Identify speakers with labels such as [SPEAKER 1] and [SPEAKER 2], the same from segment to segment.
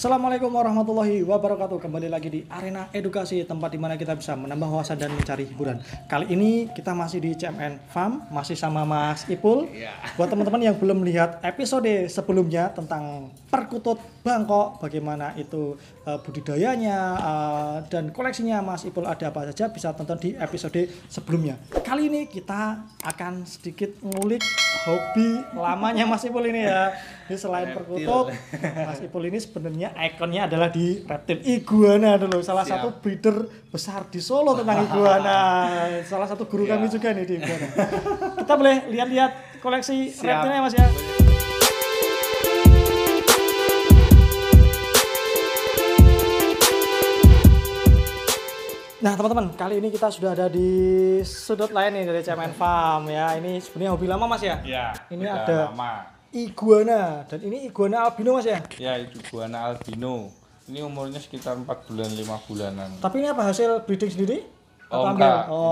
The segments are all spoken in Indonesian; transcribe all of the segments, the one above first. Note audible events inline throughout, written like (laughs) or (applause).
[SPEAKER 1] Assalamualaikum warahmatullahi wabarakatuh Kembali lagi di Arena Edukasi Tempat dimana kita bisa menambah wawasan dan mencari hiburan Kali ini kita masih di CMN Farm Masih sama Mas Ipul iya. Buat teman-teman yang belum lihat episode sebelumnya Tentang perkutut Bangkok Bagaimana itu eh, budidayanya eh, Dan koleksinya Mas Ipul ada apa saja Bisa tonton di episode sebelumnya Kali ini kita akan sedikit ngulik hobi lamanya Mas Ipul ini ya. Ini selain perkutut, Mas Ipul ini sebenarnya ikonnya adalah di reptil iguana dulu. Salah Siap. satu breeder besar di Solo tentang iguana. (laughs) Salah satu guru ya. kami juga nih di iguana. Kita boleh lihat-lihat koleksi Siap. reptilnya Mas ya. teman-teman, kali ini kita sudah ada di sudut lain nih dari CMN Farm ya. Ini sebenarnya hobi lama Mas ya? Iya. Ini ada lama. iguana dan ini iguana albino Mas ya?
[SPEAKER 2] Iya, iguana albino. Ini umurnya sekitar 4 bulan 5 bulanan.
[SPEAKER 1] Tapi ini apa hasil breeding sendiri?
[SPEAKER 2] Oh, atau ambil? Oh,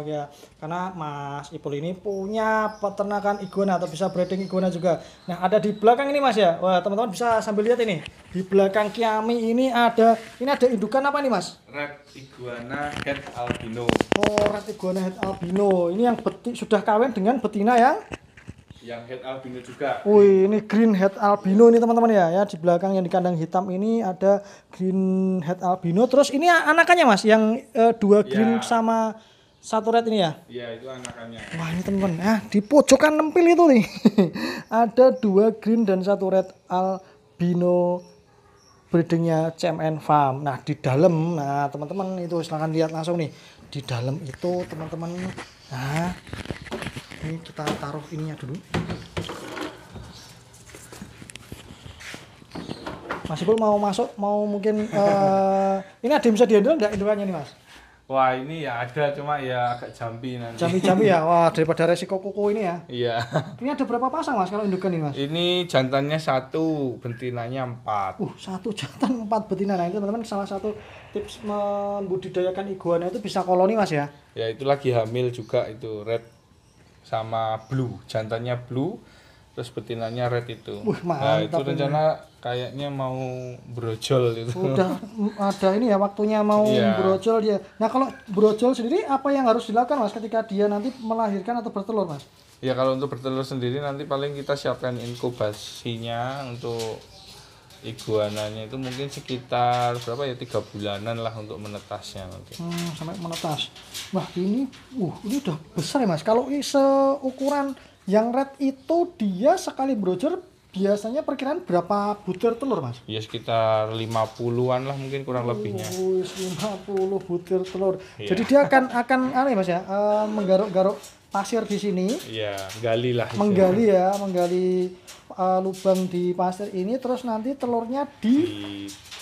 [SPEAKER 1] ambil. ya. Karena Mas Ipul ini punya peternakan iguana atau bisa breeding iguana juga. Nah, ada di belakang ini Mas ya. Wah, teman-teman bisa sambil lihat ini. Di belakang Kiami ini ada ini ada indukan apa nih Mas?
[SPEAKER 2] Red iguana head albino.
[SPEAKER 1] Oh, red iguana head albino. Ini yang beti, sudah kawin dengan betina yang
[SPEAKER 2] yang head albino juga.
[SPEAKER 1] Wih, ini green head albino ini teman-teman ya. Ya di belakang yang di kandang hitam ini ada green head albino. Terus ini anakannya Mas yang uh, dua ya. green ya. sama satu red ini ya? Iya, itu anakannya. Wah, ini teman-teman. Ya, di pojokan nempil itu nih. (laughs) ada dua green dan satu red albino breedingnya CMN Farm. Nah, di dalam nah teman-teman itu silahkan lihat langsung nih. Di dalam itu teman-teman nah ini kita taruh ininya dulu Mas Ipul mau masuk mau mungkin uh, (laughs) ini ada yang bisa dihandle nggak indukannya nih Mas
[SPEAKER 2] Wah ini ya ada cuma ya agak jambi nanti. Jambi jambi ya, (laughs) wah daripada resiko kuku ini ya. Iya. Ini ada berapa pasang mas kalau indukan ini mas? Ini jantannya satu, betinanya empat.
[SPEAKER 1] Uh satu jantan empat betina nah itu teman-teman salah satu tips membudidayakan iguana itu bisa koloni mas ya?
[SPEAKER 2] Ya itu lagi hamil juga itu red sama blue jantannya blue terus betinanya red itu Wih, nah itu rencana ini. kayaknya mau brojol itu udah
[SPEAKER 1] (laughs) ada ini ya waktunya mau yeah. brojol dia nah kalau brojol sendiri apa yang harus dilakukan mas ketika dia nanti melahirkan atau bertelur mas
[SPEAKER 2] ya kalau untuk bertelur sendiri nanti paling kita siapkan inkubasinya untuk iguananya itu mungkin sekitar berapa ya tiga bulanan lah untuk menetasnya nanti
[SPEAKER 1] hmm, sampai menetas Wah ini, uh ini udah besar ya mas. Kalau seukuran yang red itu dia sekali brojer biasanya perkiraan berapa butir telur
[SPEAKER 2] mas? Ya sekitar lima puluhan lah mungkin kurang uh, lebihnya.
[SPEAKER 1] 50 butir telur. Yeah. Jadi dia akan akan aneh ya, mas ya, uh, menggaruk-garuk pasir di sini.
[SPEAKER 2] Iya, yeah, gali lah. Menggali
[SPEAKER 1] ya, menggali uh, lubang di pasir ini terus nanti telurnya di, di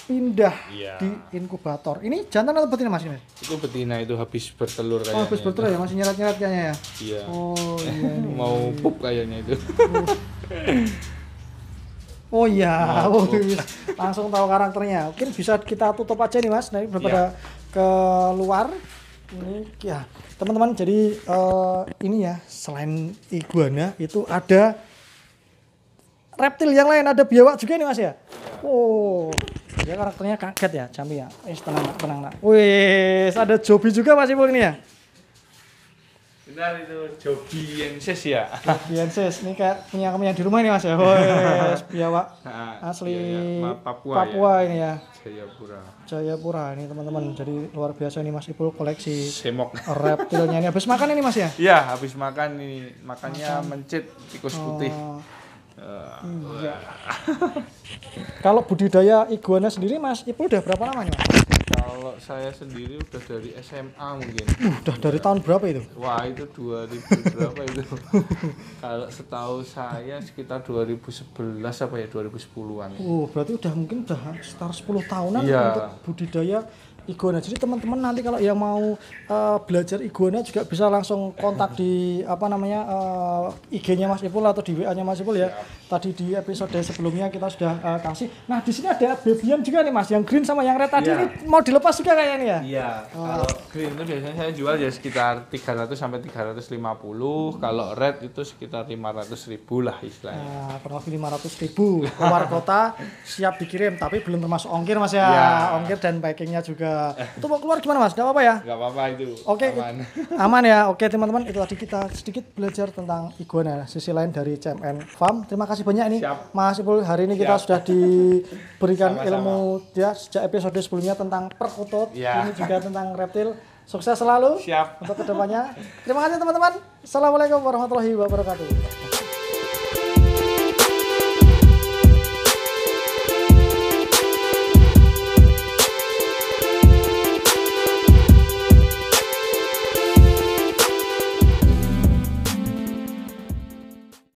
[SPEAKER 1] pindah iya. di inkubator. Ini jantan atau betina mas ini?
[SPEAKER 2] Itu betina itu habis bertelur kayaknya. Oh habis bertelur ya masih
[SPEAKER 1] nyerat nyerat kayaknya ya.
[SPEAKER 2] Iya. Oh iya. (laughs) Mau pup kayaknya itu. Oh,
[SPEAKER 1] (laughs) oh iya, oh, langsung tahu karakternya. Mungkin bisa kita tutup aja nih mas, nanti daripada yeah. ke luar. Ini ya teman-teman jadi uh, ini ya selain iguana itu ada reptil yang lain ada biawak juga nih mas ya. Iya. Oh. Dia karakternya kaget ya, Jambi ya. Eh, tenang nak, tenang nak. Wih, ada Jobi juga Mas Ibu ini ya?
[SPEAKER 2] Benar itu Jobi Yenses ya.
[SPEAKER 1] Jobi Yenses, ini kayak punya kami yang di rumah ini Mas ya. Wih, biawak.
[SPEAKER 2] Nah, (laughs) iya, Asli ya, ya. Papua, Papua ya. ini ya. Jayapura.
[SPEAKER 1] Jayapura ini teman-teman. Jadi luar biasa ini Mas Ibu koleksi semok reptilnya ini habis makan ini Mas ya? Iya,
[SPEAKER 2] habis makan ini. Makannya makan. mencit tikus oh. putih. Iya.
[SPEAKER 1] Kalau budidaya iguana sendiri Mas Ipul udah berapa lamanya? Mas?
[SPEAKER 2] Kalau saya sendiri udah dari SMA mungkin. Uh, udah dari
[SPEAKER 1] tahun berapa itu?
[SPEAKER 2] Wah, itu 2000 berapa itu. (laughs) Kalau setahu saya sekitar 2011 apa ya 2010-an. Uh,
[SPEAKER 1] berarti udah mungkin udah sekitar 10 tahunan yeah. untuk budidaya iguana. Jadi teman-teman nanti kalau yang mau uh, belajar iguana juga bisa langsung kontak di apa namanya uh, eh, IG-nya Mas Ipul atau di WA-nya Mas Ipul ya. Tadi di episode sebelumnya kita sudah uh, kasih. Nah, di sini ada Bebian juga nih Mas, yang green sama yang red tadi yeah. ini mau dilepas juga kayaknya ya? Iya.
[SPEAKER 2] Yeah. Oh. Uh. Kalau green itu biasanya saya jual ya sekitar 300 sampai 350, hmm. kalau red itu sekitar 500 ribu lah istilahnya.
[SPEAKER 1] Nah, kurang lebih 500 ribu keluar (laughs) kota siap dikirim tapi belum termasuk ongkir Mas ya. Yeah. Ongkir dan packingnya juga Eh. tuh Itu mau keluar gimana Mas? Gak apa-apa ya?
[SPEAKER 2] Gak apa-apa itu. Oke. Okay. Aman.
[SPEAKER 1] Aman ya. Oke, teman-teman, itu tadi kita sedikit belajar tentang iguana sisi lain dari CMN Farm. Terima kasih banyak nih Siap. Mas Ipul. Hari ini Siap. kita sudah diberikan Sama-sama. ilmu ya sejak episode sebelumnya tentang perkutut, ya. ini juga tentang reptil. Sukses selalu Siap. untuk kedepannya. Terima kasih teman-teman. Assalamualaikum warahmatullahi wabarakatuh.